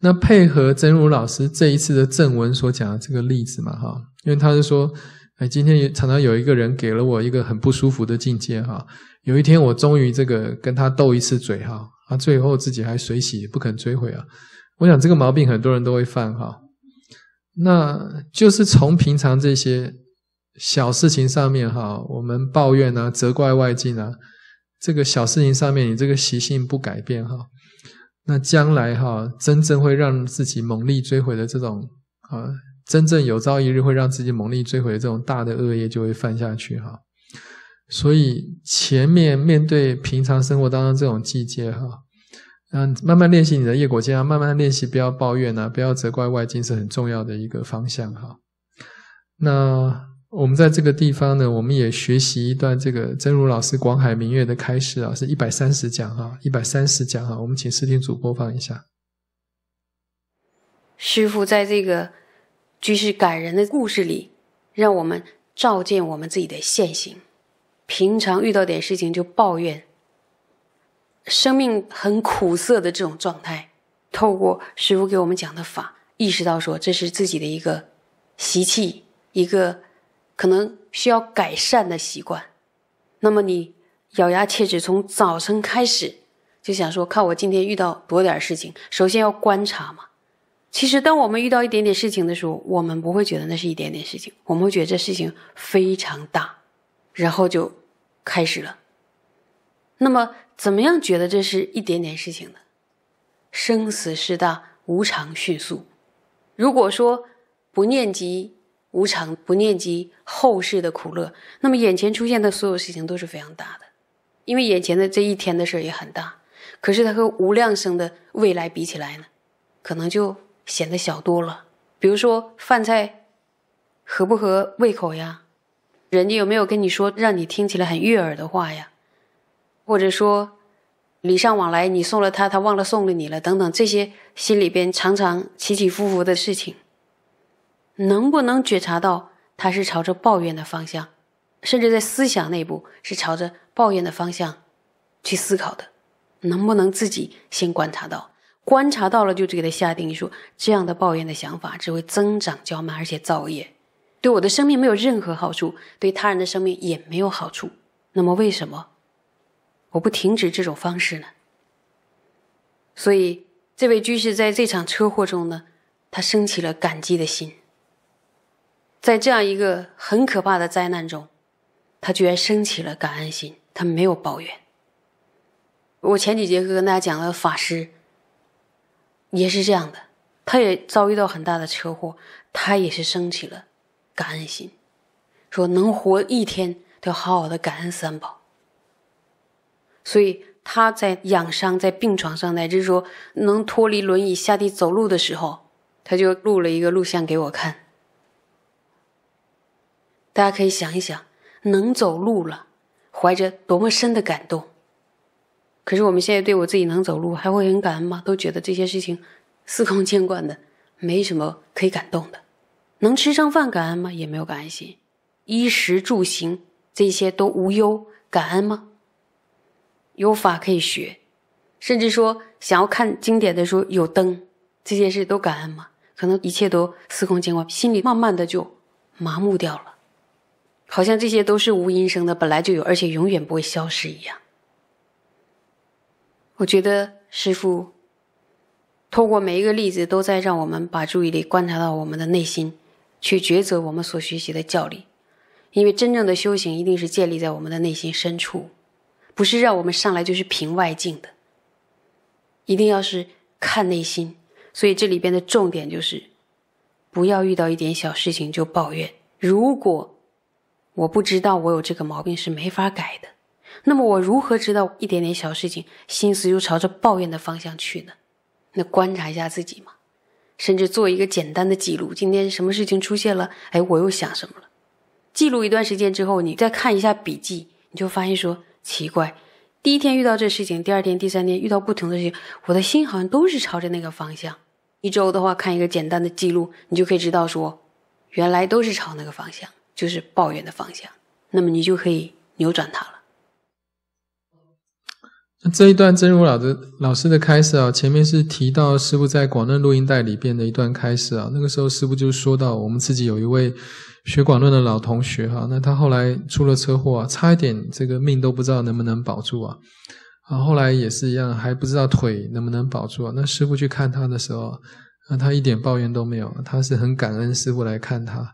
那配合真如老师这一次的正文所讲的这个例子嘛，哈，因为他是说，哎，今天常常有一个人给了我一个很不舒服的境界，哈，有一天我终于这个跟他斗一次嘴，哈，他最后自己还水洗不肯追悔啊，我想这个毛病很多人都会犯，哈，那就是从平常这些小事情上面，哈，我们抱怨啊、责怪外界啊，这个小事情上面，你这个习性不改变，哈。那将来哈，真正会让自己猛力追回的这种啊，真正有朝一日会让自己猛力追回的这种大的恶业就会犯下去哈。所以前面面对平常生活当中这种境界哈，嗯，慢慢练习你的业果啊，慢慢练习不要抱怨啊，不要责怪外境是很重要的一个方向哈。那。我们在这个地方呢，我们也学习一段这个真如老师《广海明月》的开始啊，是一百三十讲哈，一百三十讲哈，我们请试听主播放一下。师傅在这个居士感人的故事里，让我们照见我们自己的现行。平常遇到点事情就抱怨，生命很苦涩的这种状态，透过师傅给我们讲的法，意识到说这是自己的一个习气，一个。可能需要改善的习惯，那么你咬牙切齿，从早晨开始就想说：看我今天遇到多点事情。首先要观察嘛。其实，当我们遇到一点点事情的时候，我们不会觉得那是一点点事情，我们会觉得这事情非常大，然后就开始了。那么，怎么样觉得这是一点点事情呢？生死事大，无常迅速。如果说不念及。无常不念及后世的苦乐，那么眼前出现的所有事情都是非常大的，因为眼前的这一天的事也很大。可是它和无量生的未来比起来呢，可能就显得小多了。比如说饭菜合不合胃口呀，人家有没有跟你说让你听起来很悦耳的话呀，或者说礼尚往来，你送了他，他忘了送了你了，等等这些心里边常常起起伏伏的事情。能不能觉察到他是朝着抱怨的方向，甚至在思想内部是朝着抱怨的方向去思考的？能不能自己先观察到？观察到了，就给他下定义，说这样的抱怨的想法只会增长较慢，而且造业，对我的生命没有任何好处，对他人的生命也没有好处。那么为什么我不停止这种方式呢？所以这位居士在这场车祸中呢，他升起了感激的心。在这样一个很可怕的灾难中，他居然升起了感恩心，他没有抱怨。我前几节课跟大家讲了法师，也是这样的，他也遭遇到很大的车祸，他也是升起了感恩心，说能活一天都要好好的感恩三宝。所以他在养伤，在病床上，乃至说能脱离轮椅下地走路的时候，他就录了一个录像给我看。大家可以想一想，能走路了，怀着多么深的感动。可是我们现在对我自己能走路还会很感恩吗？都觉得这些事情司空见惯的，没什么可以感动的。能吃上饭感恩吗？也没有感恩心。衣食住行这些都无忧，感恩吗？有法可以学，甚至说想要看经典的书有灯，这些事都感恩吗？可能一切都司空见惯，心里慢慢的就麻木掉了。好像这些都是无因生的，本来就有，而且永远不会消失一样。我觉得师傅通过每一个例子，都在让我们把注意力观察到我们的内心，去抉择我们所学习的教理。因为真正的修行一定是建立在我们的内心深处，不是让我们上来就是凭外境的，一定要是看内心。所以这里边的重点就是，不要遇到一点小事情就抱怨。如果我不知道我有这个毛病是没法改的，那么我如何知道一点点小事情，心思又朝着抱怨的方向去呢？那观察一下自己嘛，甚至做一个简单的记录：今天什么事情出现了？哎，我又想什么了？记录一段时间之后，你再看一下笔记，你就发现说奇怪，第一天遇到这事情，第二天、第三天遇到不同的事情，我的心好像都是朝着那个方向。一周的话，看一个简单的记录，你就可以知道说，原来都是朝那个方向。就是抱怨的方向，那么你就可以扭转它了。那这一段真如老的老师的开始啊，前面是提到师傅在广论录音带里边的一段开始啊，那个时候师傅就说到，我们自己有一位学广论的老同学哈，那他后来出了车祸啊，差一点这个命都不知道能不能保住啊，啊后来也是一样，还不知道腿能不能保住啊。那师傅去看他的时候，那他一点抱怨都没有，他是很感恩师傅来看他。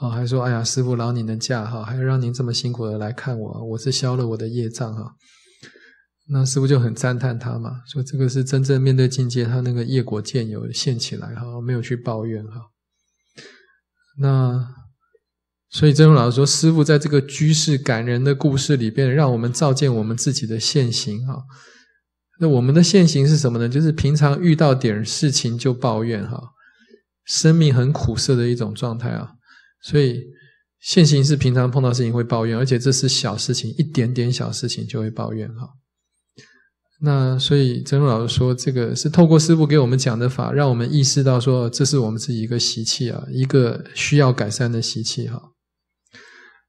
哦，还说哎呀，师傅劳您的驾哈，还要让您这么辛苦的来看我，我是消了我的业障哈。那师傅就很赞叹他嘛，说这个是真正面对境界，他那个业果见有现起来哈，没有去抱怨哈。那所以真如老师说，师傅在这个居士感人的故事里边，让我们照见我们自己的现行哈。那我们的现行是什么呢？就是平常遇到点事情就抱怨哈，生命很苦涩的一种状态啊。所以，现行是平常碰到事情会抱怨，而且这是小事情，一点点小事情就会抱怨哈。那所以真如老师说，这个是透过师父给我们讲的法，让我们意识到说，这是我们自己一个习气啊，一个需要改善的习气哈。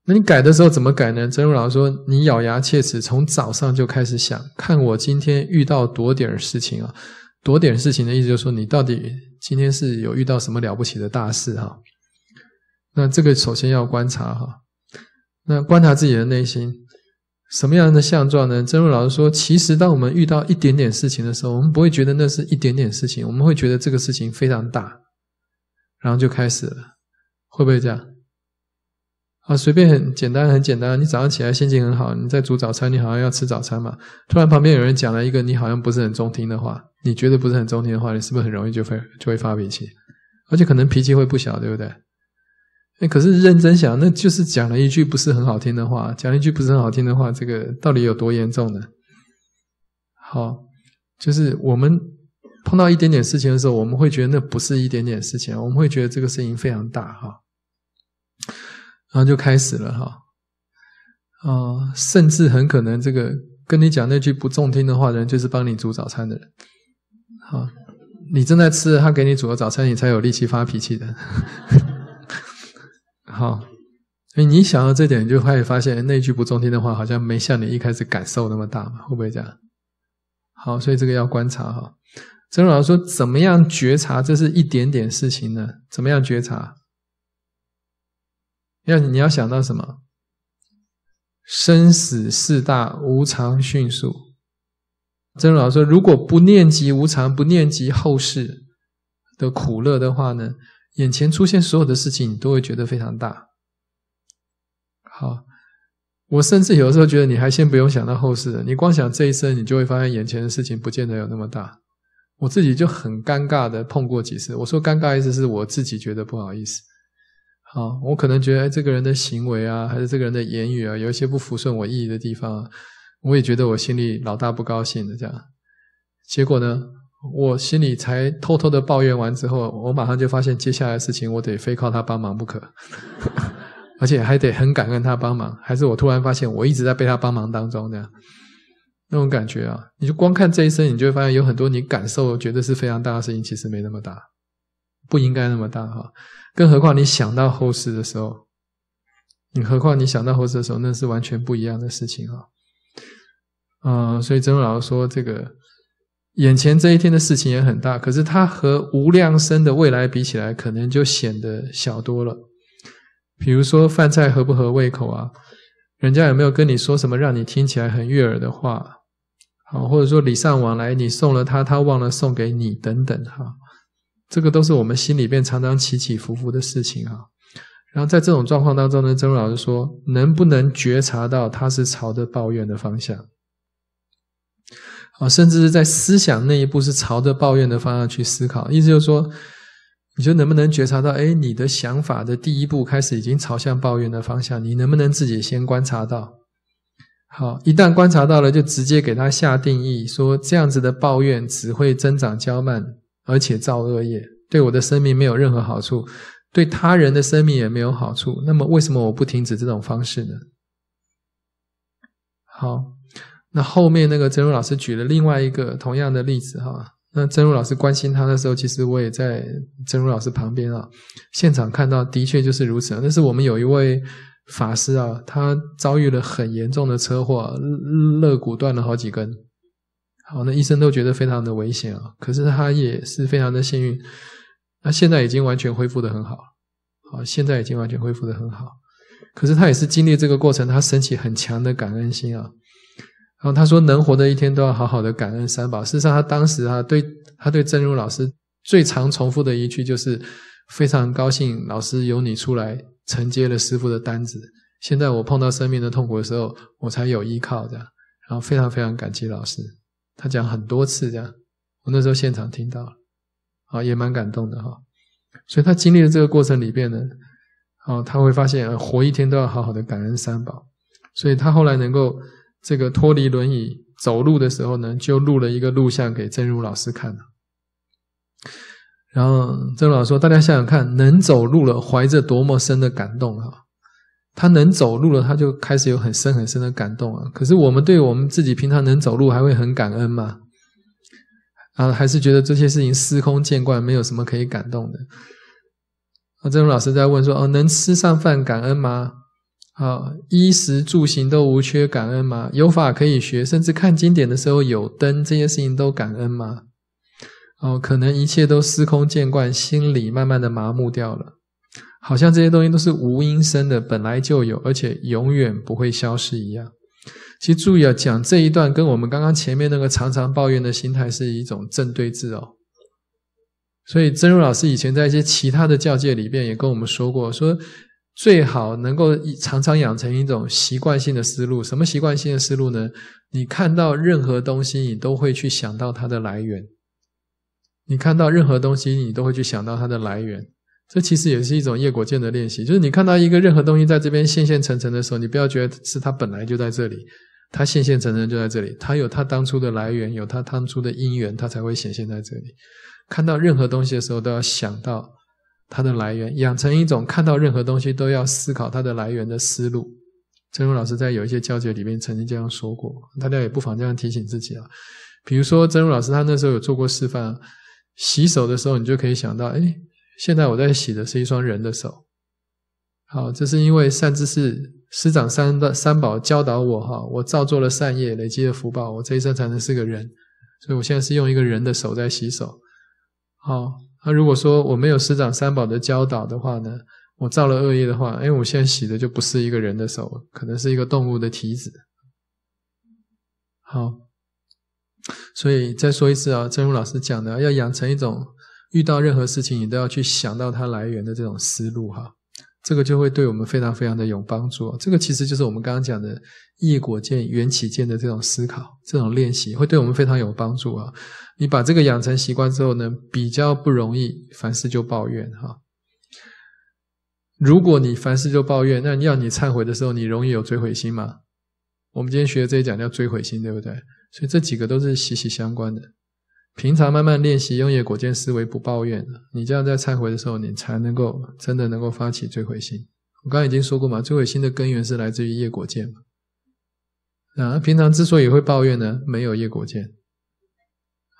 那你改的时候怎么改呢？真如老师说，你咬牙切齿，从早上就开始想，看我今天遇到多点事情啊，多点事情的意思就是说，你到底今天是有遇到什么了不起的大事哈。那这个首先要观察哈，那观察自己的内心，什么样的相状呢？真如老师说，其实当我们遇到一点点事情的时候，我们不会觉得那是一点点事情，我们会觉得这个事情非常大，然后就开始了，会不会这样？啊，随便很简单，很简单。你早上起来心情很好，你在煮早餐，你好像要吃早餐嘛。突然旁边有人讲了一个你好像不是很中听的话，你觉得不是很中听的话，你是不是很容易就会就会发脾气，而且可能脾气会不小，对不对？可是认真想，那就是讲了一句不是很好听的话。讲了一句不是很好听的话，这个到底有多严重呢？好，就是我们碰到一点点事情的时候，我们会觉得那不是一点点事情，我们会觉得这个声音非常大哈。然后就开始了哈。啊，甚至很可能这个跟你讲那句不中听的话的人，就是帮你煮早餐的人。好，你正在吃，他给你煮了早餐，你才有力气发脾气的。好，所以你想到这点，你就会发现，那句不中听的话，好像没像你一开始感受那么大嘛，会不会这样？好，所以这个要观察哈。曾老师说，怎么样觉察这是一点点事情呢？怎么样觉察？要你要想到什么？生死四大无常迅速。曾老师说，如果不念及无常，不念及后世的苦乐的话呢？眼前出现所有的事情，你都会觉得非常大。好，我甚至有的时候觉得，你还先不用想到后事，你光想这一生，你就会发现眼前的事情不见得有那么大。我自己就很尴尬的碰过几次，我说尴尬意思是我自己觉得不好意思。好，我可能觉得，哎，这个人的行为啊，还是这个人的言语啊，有一些不服顺我意的地方，我也觉得我心里老大不高兴的这样。结果呢？我心里才偷偷的抱怨完之后，我马上就发现接下来的事情，我得非靠他帮忙不可，而且还得很感恩他帮忙。还是我突然发现，我一直在被他帮忙当中，这样那种感觉啊！你就光看这一生，你就会发现有很多你感受觉得是非常大的事情，其实没那么大，不应该那么大哈。更何况你想到后事的时候，你何况你想到后事的时候，那是完全不一样的事情啊。嗯，所以曾老师说这个。眼前这一天的事情也很大，可是它和无量生的未来比起来，可能就显得小多了。比如说饭菜合不合胃口啊，人家有没有跟你说什么让你听起来很悦耳的话，好，或者说礼尚往来，你送了他，他忘了送给你，等等，哈，这个都是我们心里边常常起起伏伏的事情啊。然后在这种状况当中呢，曾老师说，能不能觉察到他是朝着抱怨的方向？啊，甚至是在思想那一步是朝着抱怨的方向去思考，意思就是说，你就能不能觉察到，哎，你的想法的第一步开始已经朝向抱怨的方向，你能不能自己先观察到？好，一旦观察到了，就直接给他下定义，说这样子的抱怨只会增长较慢，而且造恶业，对我的生命没有任何好处，对他人的生命也没有好处。那么，为什么我不停止这种方式呢？好。那后面那个真如老师举了另外一个同样的例子哈，那真如老师关心他的时候，其实我也在真如老师旁边啊，现场看到的确就是如此。那是我们有一位法师啊，他遭遇了很严重的车祸，肋骨断了好几根，好，那医生都觉得非常的危险啊，可是他也是非常的幸运，那现在已经完全恢复的很好，好，现在已经完全恢复的很好，可是他也是经历这个过程，他升起很强的感恩心啊。然后他说：“能活的一天都要好好的感恩三宝。”事实上，他当时啊，对他对真如老师最常重复的一句就是：“非常高兴老师有你出来承接了师傅的单子。现在我碰到生命的痛苦的时候，我才有依靠，这样。然后非常非常感激老师，他讲很多次这样。我那时候现场听到了，啊，也蛮感动的哈。所以他经历了这个过程里边呢，哦，他会发现，活一天都要好好的感恩三宝。所以他后来能够。”这个脱离轮椅走路的时候呢，就录了一个录像给郑如老师看了。然后郑如老师说：“大家想想看，能走路了，怀着多么深的感动啊！他能走路了，他就开始有很深很深的感动啊。可是我们对我们自己平常能走路，还会很感恩吗？啊，还是觉得这些事情司空见惯，没有什么可以感动的。”啊，曾如老师在问说：“哦，能吃上饭感恩吗？”啊，衣食住行都无缺，感恩吗？有法可以学，甚至看经典的时候有灯，这些事情都感恩吗？哦，可能一切都司空见惯，心里慢慢的麻木掉了，好像这些东西都是无因生的，本来就有，而且永远不会消失一样。其实注意啊，讲这一段跟我们刚刚前面那个常常抱怨的心态是一种正对峙哦。所以真如老师以前在一些其他的教界里边也跟我们说过说。最好能够常常养成一种习惯性的思路，什么习惯性的思路呢？你看到任何东西，你都会去想到它的来源；你看到任何东西，你都会去想到它的来源。这其实也是一种业果见的练习，就是你看到一个任何东西在这边现现成成的时候，你不要觉得是它本来就在这里，它现现成成就在这里，它有它当初的来源，有它当初的因缘，它才会显现在这里。看到任何东西的时候，都要想到。它的来源，养成一种看到任何东西都要思考它的来源的思路。曾如老师在有一些教学里面曾经这样说过，大家也不妨这样提醒自己啊。比如说，曾如老师他那时候有做过示范，洗手的时候，你就可以想到，哎，现在我在洗的是一双人的手。好，这是因为善知识师长三的三宝教导我哈，我造作了善业，累积了福报，我这一生才能是个人，所以我现在是用一个人的手在洗手。好。那如果说我没有师长三宝的教导的话呢，我造了恶业的话，哎，我现在洗的就不是一个人的手，可能是一个动物的体子。好，所以再说一次啊，正如老师讲的，要养成一种遇到任何事情你都要去想到它来源的这种思路哈。这个就会对我们非常非常的有帮助。这个其实就是我们刚刚讲的异果见、缘起见的这种思考、这种练习，会对我们非常有帮助啊！你把这个养成习惯之后呢，比较不容易凡事就抱怨哈。如果你凡事就抱怨，那要你忏悔的时候，你容易有追悔心吗？我们今天学的这一讲叫追悔心，对不对？所以这几个都是息息相关的。平常慢慢练习用业果见思维不抱怨，你这样在忏悔的时候，你才能够真的能够发起追悔心。我刚刚已经说过嘛，追悔心的根源是来自于业果见嘛。啊，平常之所以会抱怨呢，没有业果见。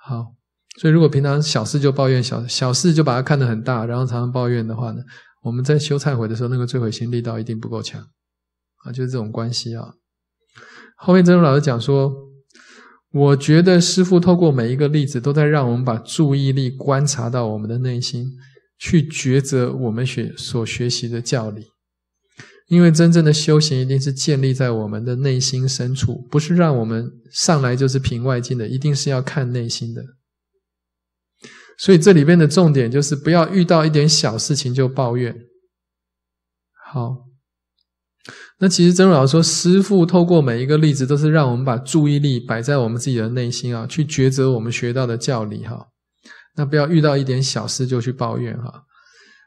好，所以如果平常小事就抱怨，小小事就把它看得很大，然后常常抱怨的话呢，我们在修忏悔的时候，那个追悔心力道一定不够强啊，就是这种关系啊。后面真如老师讲说。我觉得师傅透过每一个例子，都在让我们把注意力观察到我们的内心，去抉择我们学所学习的教理。因为真正的修行一定是建立在我们的内心深处，不是让我们上来就是凭外境的，一定是要看内心的。所以这里边的重点就是，不要遇到一点小事情就抱怨。好。那其实真如老师说，师父透过每一个例子，都是让我们把注意力摆在我们自己的内心啊，去抉择我们学到的教理哈。那不要遇到一点小事就去抱怨哈。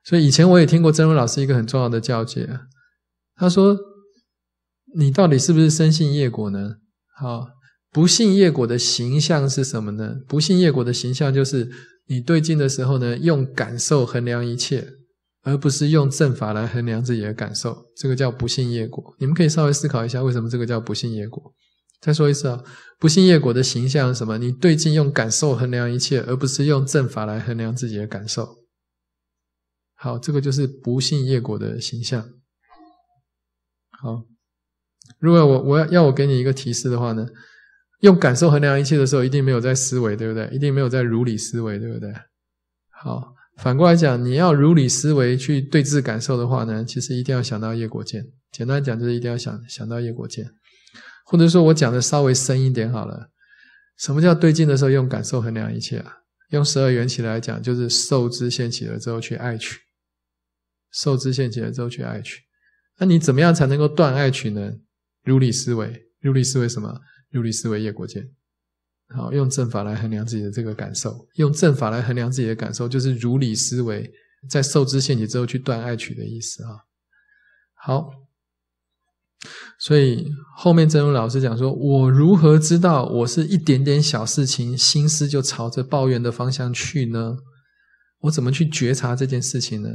所以以前我也听过真如老师一个很重要的教诫，他说：“你到底是不是深信业果呢？好，不信业果的形象是什么呢？不信业果的形象就是你对镜的时候呢，用感受衡量一切。”而不是用正法来衡量自己的感受，这个叫不信业果。你们可以稍微思考一下，为什么这个叫不信业果？再说一次啊，不信业果的形象是什么？你最近用感受衡量一切，而不是用正法来衡量自己的感受。好，这个就是不信业果的形象。好，如果我我要要我给你一个提示的话呢，用感受衡量一切的时候，一定没有在思维，对不对？一定没有在如理思维，对不对？好。反过来讲，你要如理思维去对治感受的话呢，其实一定要想到叶国建。简单讲就是一定要想想到叶国建，或者说我讲的稍微深一点好了。什么叫对镜的时候用感受衡量一切啊？用十二缘起来讲，就是受之现起了之后去爱取，受之现起了之后去爱取。那你怎么样才能够断爱取呢？如理思维，如理思维什么？如理思维叶国建。好，用正法来衡量自己的这个感受，用正法来衡量自己的感受，就是如理思维，在受之陷阱之后去断爱取的意思啊。好，所以后面真如老师讲说，我如何知道我是一点点小事情，心思就朝着抱怨的方向去呢？我怎么去觉察这件事情呢？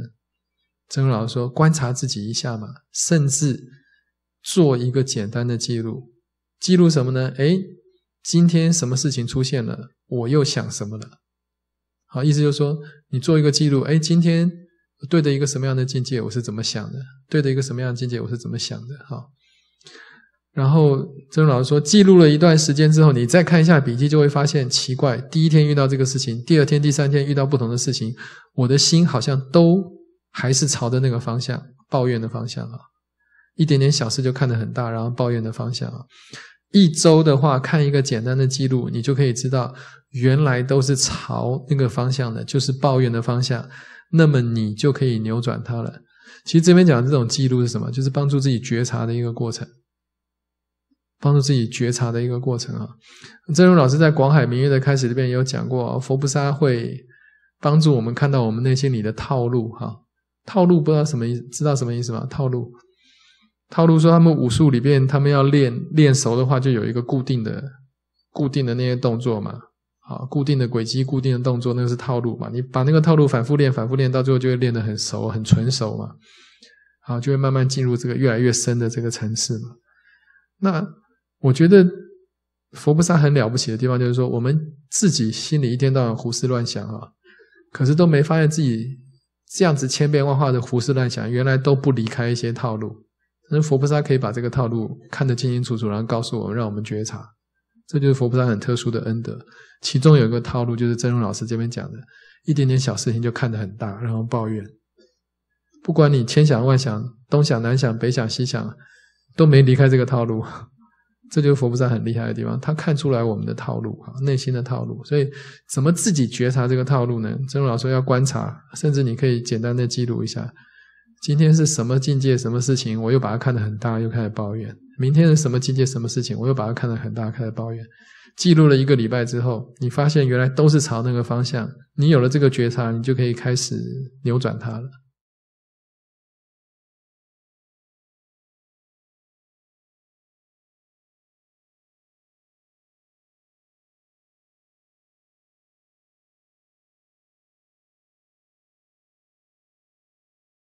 真如老师说，观察自己一下嘛，甚至做一个简单的记录，记录什么呢？诶。今天什么事情出现了？我又想什么了？好，意思就是说，你做一个记录，哎，今天对着一个什么样的境界，我是怎么想的？对着一个什么样的境界，我是怎么想的？哈。然后曾老师说，记录了一段时间之后，你再看一下笔记，就会发现奇怪：第一天遇到这个事情，第二天、第三天遇到不同的事情，我的心好像都还是朝着那个方向，抱怨的方向啊，一点点小事就看得很大，然后抱怨的方向啊。一周的话，看一个简单的记录，你就可以知道原来都是朝那个方向的，就是抱怨的方向。那么你就可以扭转它了。其实这边讲的这种记录是什么？就是帮助自己觉察的一个过程，帮助自己觉察的一个过程啊。正如老师在《广海明月的开始》这边也有讲过，佛菩萨会帮助我们看到我们内心里的套路哈。套路不知道什么意思，知道什么意思吗？套路。套路说，他们武术里边，他们要练练熟的话，就有一个固定的、固定的那些动作嘛，啊，固定的轨迹、固定的动作，那个是套路嘛。你把那个套路反复练、反复练，到最后就会练得很熟、很纯熟嘛，啊，就会慢慢进入这个越来越深的这个层次嘛。那我觉得，佛菩萨很了不起的地方，就是说，我们自己心里一天到晚胡思乱想啊，可是都没发现自己这样子千变万化的胡思乱想，原来都不离开一些套路。那佛菩萨可以把这个套路看得清清楚楚，然后告诉我们，让我们觉察，这就是佛菩萨很特殊的恩德。其中有一个套路，就是真荣老师这边讲的，一点点小事情就看得很大，然后抱怨。不管你千想万想、东想南想、北想西想，都没离开这个套路。这就是佛菩萨很厉害的地方，他看出来我们的套路啊，内心的套路。所以，怎么自己觉察这个套路呢？真荣老师要观察，甚至你可以简单的记录一下。今天是什么境界，什么事情？我又把它看得很大，又开始抱怨。明天是什么境界，什么事情？我又把它看得很大，开始抱怨。记录了一个礼拜之后，你发现原来都是朝那个方向。你有了这个觉察，你就可以开始扭转它了。